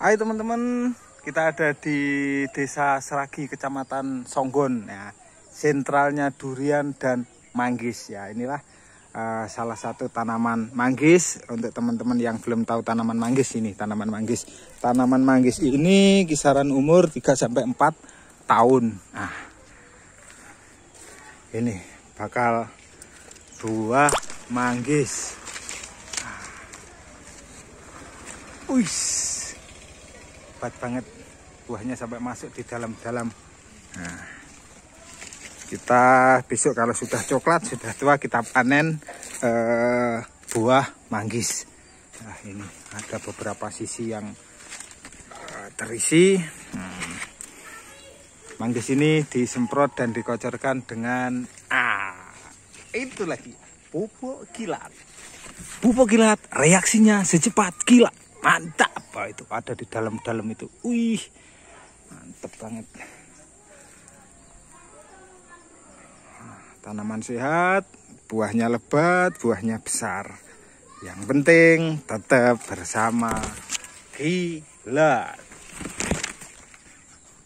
Hai teman-teman, kita ada di Desa Seragi, Kecamatan Songgon, ya. sentralnya durian dan manggis. Ya, inilah uh, salah satu tanaman manggis untuk teman-teman yang belum tahu tanaman manggis ini. Tanaman manggis, tanaman manggis ini kisaran umur 3 sampai 4 tahun. Nah, ini bakal buah manggis. Wih. Ah lebat banget buahnya sampai masuk di dalam-dalam nah, kita besok kalau sudah coklat sudah tua kita panen eh, buah manggis nah ini ada beberapa sisi yang eh, terisi hmm. manggis ini disemprot dan dikocorkan dengan ah itu lagi pupuk kilat pupuk kilat reaksinya secepat kilat mantap itu ada di dalam-dalam itu wih mantap banget ah, tanaman sehat buahnya lebat buahnya besar yang penting tetap bersama gila